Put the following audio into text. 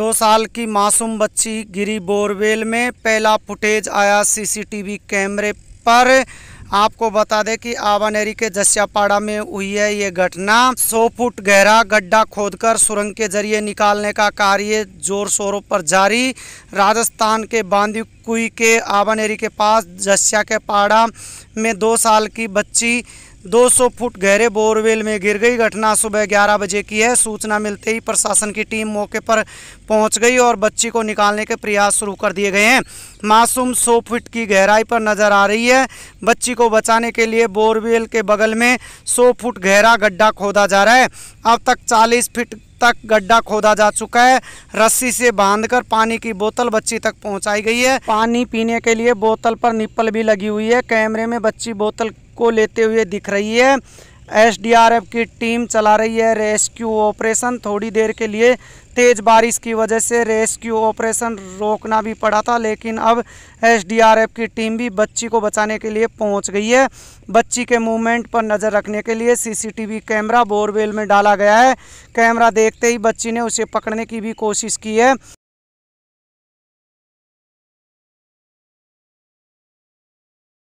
दो साल की मासूम बच्ची गिरी बोरवेल में पहला फुटेज आया सीसीटीवी कैमरे पर आपको बता दें कि आवानेरी के जस्यापाड़ा में हुई है ये घटना 100 फुट गहरा गड्ढा खोदकर सुरंग के जरिए निकालने का कार्य जोर शोरों पर जारी राजस्थान के कुई के आवानेरी के पास जस्या के पाड़ा में दो साल की बच्ची 200 फुट गहरे बोरवेल में गिर गई घटना सुबह 11 बजे की है सूचना मिलते ही प्रशासन की टीम मौके पर पहुंच गई और बच्ची को निकालने के प्रयास शुरू कर दिए गए हैं मासूम 100 फुट की गहराई पर नजर आ रही है बच्ची को बचाने के लिए बोरवेल के बगल में 100 फुट गहरा गड्ढा खोदा जा रहा है अब तक 40 फीट तक गड्ढा खोदा जा चुका है रस्सी से बांधकर पानी की बोतल बच्ची तक पहुंचाई गई है पानी पीने के लिए बोतल पर निप्पल भी लगी हुई है कैमरे में बच्ची बोतल को लेते हुए दिख रही है एसडीआरएफ की टीम चला रही है रेस्क्यू ऑपरेशन थोड़ी देर के लिए तेज़ बारिश की वजह से रेस्क्यू ऑपरेशन रोकना भी पड़ा था लेकिन अब एसडीआरएफ की टीम भी बच्ची को बचाने के लिए पहुंच गई है बच्ची के मूवमेंट पर नज़र रखने के लिए सीसीटीवी कैमरा बोरवेल में डाला गया है कैमरा देखते ही बच्ची ने उसे पकड़ने की भी कोशिश की है